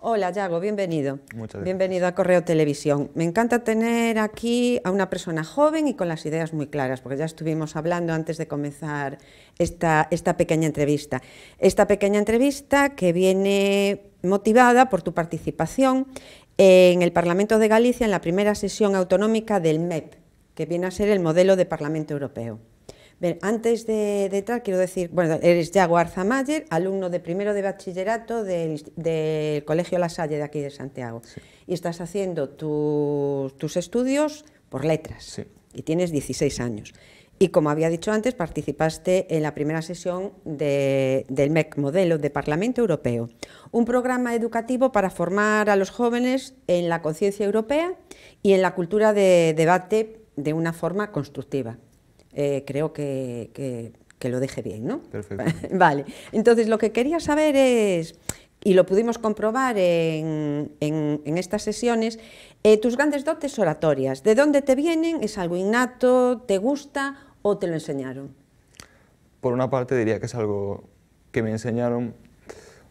Hola, Yago, bienvenido. Muchas gracias. Bienvenido a Correo Televisión. Me encanta tener aquí a una persona joven y con las ideas muy claras, porque ya estuvimos hablando antes de comenzar esta, esta pequeña entrevista. Esta pequeña entrevista que viene motivada por tu participación en el Parlamento de Galicia en la primera sesión autonómica del MEP, que viene a ser el modelo de Parlamento Europeo antes de, entrar, quiero decir, bueno, eres Jaguar Zamayer, alumno de primero de bachillerato del, Colegio La Salle de aquí de Santiago. Y estás haciendo tus estudios por letras. Y tienes 16 años. Y como había dicho antes, participaste en la primera sesión del MEC Modelo de Parlamento Europeo, un programa educativo para formar a los jóvenes en la conciencia europea y en la cultura de debate de una forma constructiva. Eh, creo que, lo deje bien, ¿no? Perfecto. vale, entonces lo que quería saber es, y lo pudimos comprobar en, estas sesiones, eh, tus grandes dotes oratorias, ¿de dónde te vienen? ¿Es algo innato? ¿Te gusta o te lo enseñaron? Por una parte diría que es algo que me enseñaron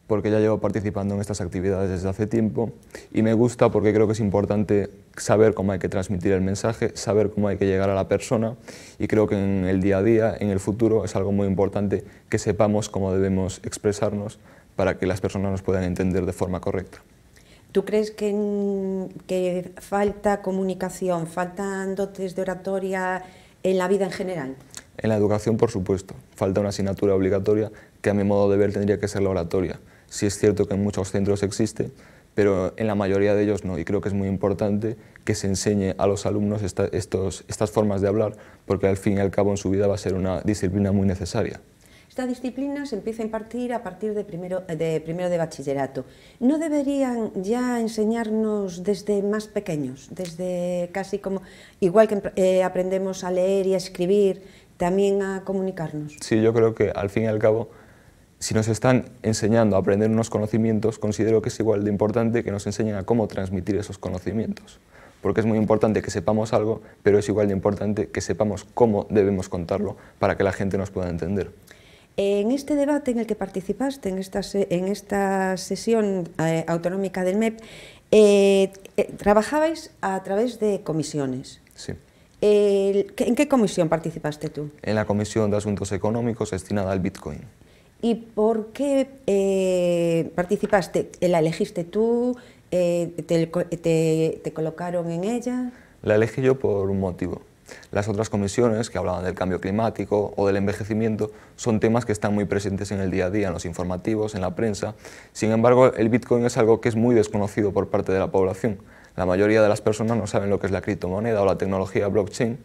porque ya llevo participando en estas actividades desde hace tiempo y me gusta porque creo que es importante saber cómo hay que transmitir el mensaje, saber cómo hay que llegar a la persona y creo que en el día a día, en el futuro, es algo muy importante que sepamos cómo debemos expresarnos para que las personas nos puedan entender de forma correcta. ¿Tú crees que, que falta comunicación, faltan dotes de oratoria en la vida en general? En la educación, por supuesto, falta una asignatura obligatoria que a mi modo de ver tendría que ser la oratoria Sí es cierto que en muchos centros existe, pero en la mayoría de ellos no. Y creo que es muy importante que se enseñe a los alumnos estas formas de hablar, porque al fin y al cabo en su vida va a ser una disciplina muy necesaria. Esta disciplina se empieza a impartir a partir de primero de, bachillerato. ¿No deberían ya enseñarnos desde más pequeños, desde casi como, igual que em, eh, aprendemos a leer y a escribir, también a comunicarnos? Sí, yo creo que al fin y al cabo si nos están enseñando a aprender unos conocimientos, considero que es igual de importante que nos enseñen a cómo transmitir esos conocimientos. Porque es muy importante que sepamos algo, pero es igual de importante que sepamos cómo debemos contarlo para que la gente nos pueda entender. En este debate en el que participaste, en esta, en esta sesión eh, autonómica del MEP, eh, eh, trabajabais a través de comisiones. Sí. ¿En qué comisión participaste tú? En la Comisión de Asuntos Económicos destinada al Bitcoin. ¿Y por qué eh, participaste? ¿La elegiste tú? Eh, te, te, colocaron en ella? La elegí yo por un motivo. Las otras comisiones que hablaban del cambio climático o del envejecimiento son temas que están muy presentes en el día a día, en los informativos, en la prensa. Sin embargo, el Bitcoin es algo que es muy desconocido por parte de la población. La mayoría de las personas no saben lo que es la criptomoneda o la tecnología blockchain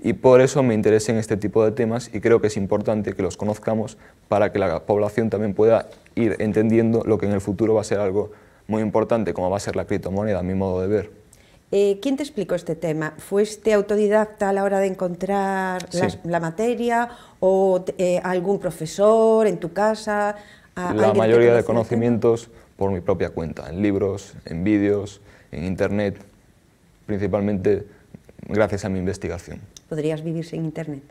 y por eso me en este tipo de temas y creo que es importante que los conozcamos para que la población también pueda ir entendiendo lo que en el futuro va a ser algo muy importante, como va a ser la criptomoneda, a mi modo de ver. Eh, ¿Quién te explicó este tema? ¿Fuiste autodidacta a la hora de encontrar la, materia o eh, algún profesor en tu casa? la mayoría de conocimientos por mi propia cuenta, en libros, en vídeos, en internet, principalmente gracias a mi investigación. ¿Podrías vivir sin Internet?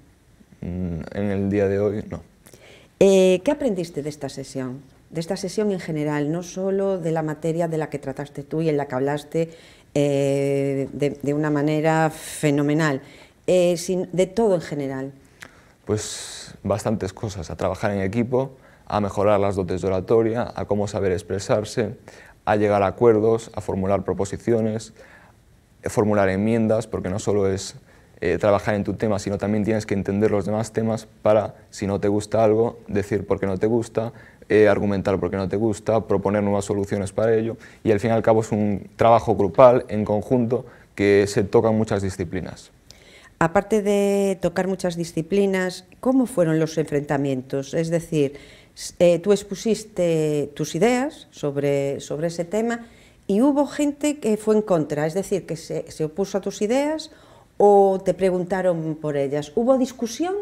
Mm, en el día de hoy, no. Eh, ¿Qué aprendiste de esta sesión? De esta sesión en general, no solo de la materia de la que trataste tú y en la que hablaste eh, de, una manera fenomenal, eh, de todo en general. Pues bastantes cosas, a trabajar en equipo, a mejorar las dotes de oratoria, a cómo saber expresarse, a llegar a acuerdos, a formular proposiciones, a eh, formular enmiendas, porque no solo es eh, trabajar en tu tema, sino también tienes que entender los demás temas para, si no te gusta algo, decir por qué no te gusta, eh, argumentar por qué no te gusta, proponer nuevas soluciones para ello. Y al fin y al cabo es un trabajo grupal, en conjunto, que se tocan muchas disciplinas. Aparte de tocar muchas disciplinas, ¿cómo fueron los enfrentamientos? Es decir, eh, tú expusiste tus ideas sobre, sobre ese tema y hubo gente que fue en contra, es decir, que se, se opuso a tus ideas o te preguntaron por ellas. ¿Hubo discusión?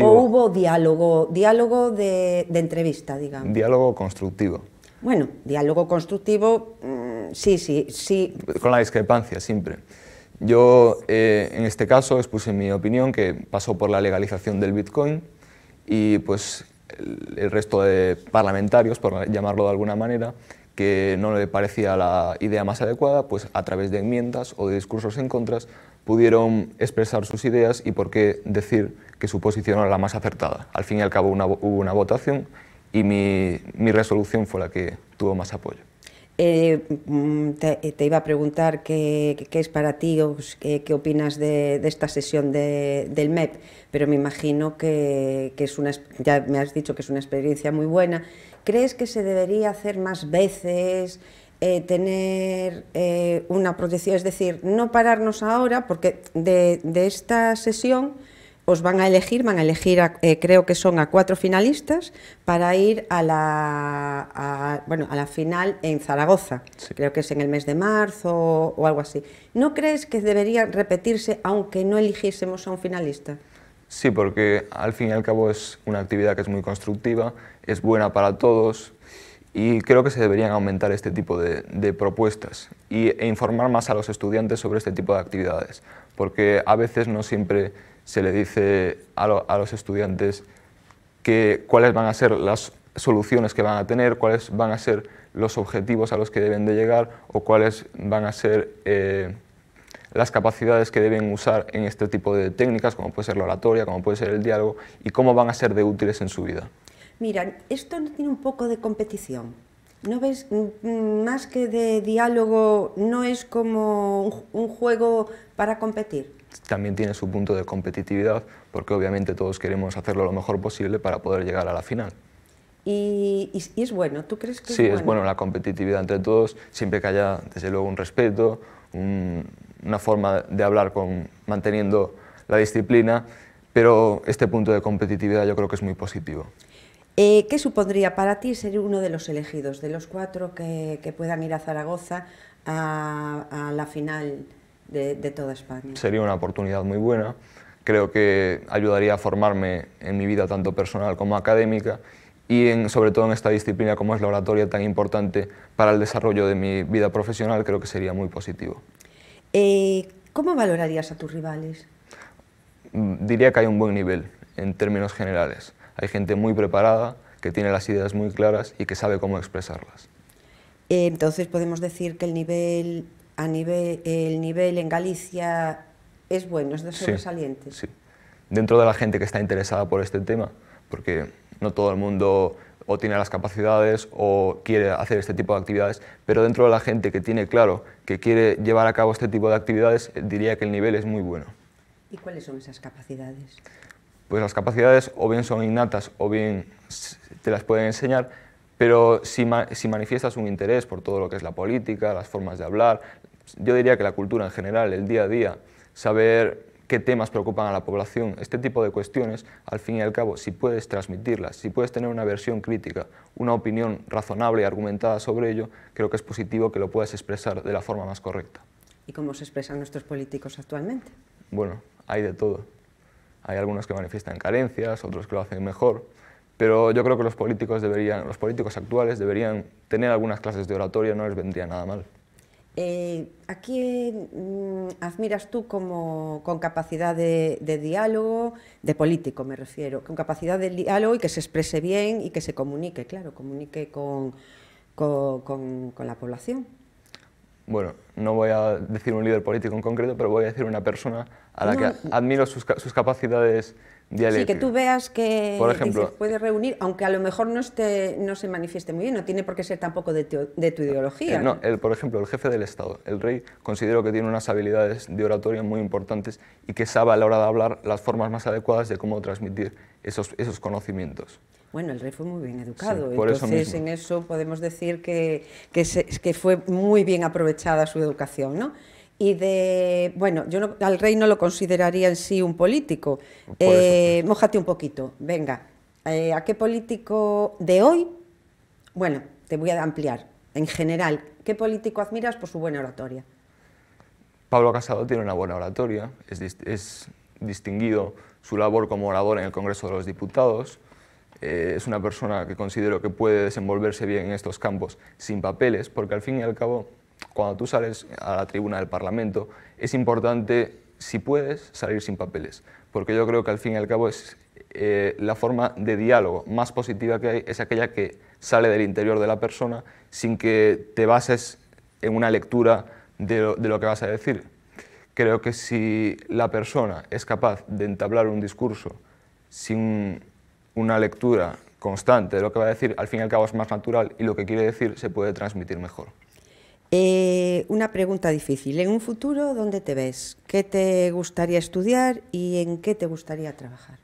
¿O hubo, diálogo, diálogo de, entrevista, digamos? Diálogo constructivo. Bueno, diálogo constructivo, mm, sí, sí, sí. Con la discrepancia, siempre. Yo, eh, en este caso, expuse mi opinión que pasó por la legalización del Bitcoin y pues el, resto de parlamentarios, por llamarlo de alguna manera, que no le parecía la idea más adecuada, pues a través de enmiendas o de discursos en contras, pudieron expresar sus ideas y por qué decir que su posición era la más acertada. Al fin y al cabo hubo una votación y mi, mi, resolución fue la que tuvo más apoyo. Eh, mm, eh, te, iba a preguntar qué, qué es para ti qué, qué opinas de, de, esta sesión de, del MEP, pero me imagino que, que, es una, ya me has dicho que es una experiencia muy buena. ¿Crees que se debería hacer más veces? Eh, tener eh, una protección, es decir, no pararnos ahora, porque de, de esta sesión os van a elegir, van a elegir, eh, creo que son a cuatro finalistas para ir a la, bueno, a la final en Zaragoza, creo que es en el mes de marzo o, o, algo así. ¿No crees que debería repetirse aunque no eligiésemos a un finalista? Sí, porque al fin y al cabo es una actividad que es muy constructiva, es buena para todos y creo que se deberían aumentar este tipo de, propuestas e informar más a los estudiantes sobre este tipo de actividades, porque a veces no siempre se le dice a, los estudiantes que, cuáles van a ser las soluciones que van a tener, cuáles van a ser los objetivos a los que deben de llegar o cuáles van a ser eh, las capacidades que deben usar en este tipo de técnicas, como puede ser la oratoria, como puede ser el diálogo, y cómo van a ser de útiles en su vida mira, esto no tiene un poco de competición. ¿No ves? Mm, más que de diálogo, no es como un juego para competir. También tiene su punto de competitividad, porque obviamente todos queremos hacerlo lo mejor posible para poder llegar a la final. Y, es bueno, ¿tú crees que es bueno? Sí, es bueno la competitividad entre todos, siempre que haya, desde luego, un respeto, una forma de hablar con, manteniendo la disciplina, pero este punto de competitividad yo creo que es muy positivo. Eh, ¿Qué supondría para ti ser uno de los elegidos, de los cuatro que, que puedan ir a Zaragoza a, la final de, toda España? Sería una oportunidad muy buena. Creo que ayudaría a formarme en mi vida tanto personal como académica y en, sobre todo en esta disciplina como es la oratoria tan importante para el desarrollo de mi vida profesional, creo que sería muy positivo. Eh, ¿Cómo valorarías a tus rivales? Mm, diría que hay un buen nivel en términos generales hay gente muy preparada, que tiene las ideas muy claras y que sabe cómo expresarlas. Entonces podemos decir que el nivel, a nivel, el nivel en Galicia es bueno, es de sobresaliente. Sí, Dentro de la gente que está interesada por este tema, porque no todo el mundo o tiene las capacidades o quiere hacer este tipo de actividades, pero dentro de la gente que tiene claro que quiere llevar a cabo este tipo de actividades, diría que el nivel es muy bueno. ¿Y cuáles son esas capacidades? pues las capacidades o bien son innatas o bien te las pueden enseñar, pero si, manifiestas un interés por todo lo que es la política, las formas de hablar, yo diría que la cultura en general, el día a día, saber qué temas preocupan a la población, este tipo de cuestiones, al fin y al cabo, si puedes transmitirlas, si puedes tener una versión crítica, una opinión razonable y argumentada sobre ello, creo que es positivo que lo puedas expresar de la forma más correcta. ¿Y cómo se expresan nuestros políticos actualmente? Bueno, hay de todo. Hay algunos que manifiestan carencias, otros que lo hacen mejor, pero yo creo que los políticos, deberían, los políticos actuales deberían tener algunas clases de oratoria, no les vendría nada mal. Eh, ¿A quién mm, admiras tú como, con capacidad de, diálogo, de político me refiero, con capacidad de diálogo y que se exprese bien y que se comunique, claro, comunique con, con la población? bueno, no voy a decir un líder político en concreto, pero voy a decir una persona a la que admiro sus, sus, capacidades dialécticas. Sí, que tú veas que por ejemplo, puede reunir, aunque a lo mejor no, se manifieste muy bien, no tiene por qué ser tampoco de, tu, ideología. Eh, no, por ejemplo, el jefe del Estado, el rey, considero que tiene unas habilidades de oratoria muy importantes y que sabe a la hora de hablar las formas más adecuadas de cómo transmitir esos conocimientos. Bueno, el rey fue muy bien educado, entonces en eso podemos decir que, que, fue muy bien aprovechada su educación, ¿no? Y de, bueno, yo al rey no lo consideraría en sí un político. Eh, pues. mójate un poquito, venga, eh, ¿a qué político de hoy? Bueno, te voy a ampliar. En general, ¿qué político admiras por su buena oratoria? Pablo Casado tiene una buena oratoria, es distinguido su labor como orador en el Congreso de los Diputados, eh, es una persona que considero que puede desenvolverse bien en estos campos sin papeles, porque al fin y al cabo, cuando tú sales a la tribuna del Parlamento, es importante, si puedes, salir sin papeles, porque yo creo que al fin y al cabo es eh, la forma de diálogo más positiva que hay, es aquella que sale del interior de la persona sin que te bases en una lectura de lo que vas a decir. Creo que si la persona es capaz de entablar un discurso sin una lectura constante de lo que va a decir, al fin y al cabo es más natural y lo que quiere decir se puede transmitir mejor. Eh, una pregunta difícil. En un futuro, ¿dónde te ves? ¿Qué te gustaría estudiar y en qué te gustaría trabajar?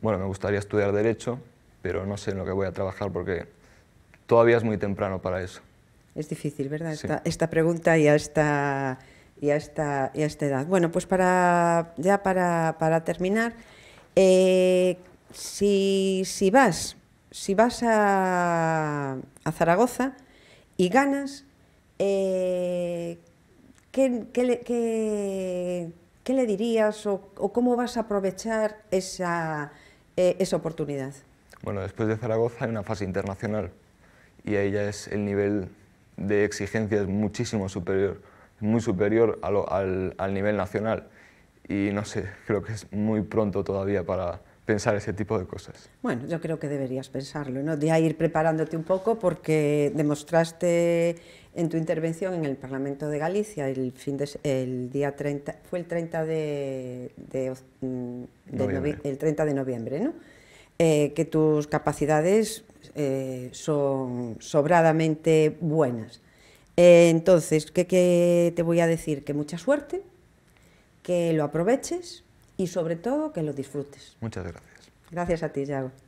Bueno, me gustaría estudiar Derecho, pero no sé en lo que voy a trabajar porque todavía es muy temprano para eso. Es difícil, ¿verdad? Esta, pregunta y a esta, esta, edad. Bueno, pues para, ya para, terminar, eh, si, vas, si vas a, Zaragoza y ganas, eh, qué, le dirías o, cómo vas a aprovechar eh, esa, oportunidad? Bueno, después de Zaragoza hay una fase internacional y ahí ya es el nivel de exigencia muchísimo superior, muy superior al, al nivel nacional y no sé, creo que es muy pronto todavía para pensar ese tipo de cosas? Bueno, yo creo que deberías pensarlo, ¿no? De ir preparándote un poco porque demostraste en tu intervención en el Parlamento de Galicia el, fin de, el día 30, fue el 30 de, mm, el de noviembre, ¿no? Eh, que tus capacidades eh, son sobradamente buenas. Eh, entonces, ¿qué te voy a decir? Que mucha suerte, que lo aproveches y sobre todo que lo disfrutes. Muchas gracias. Gracias a ti, Yago.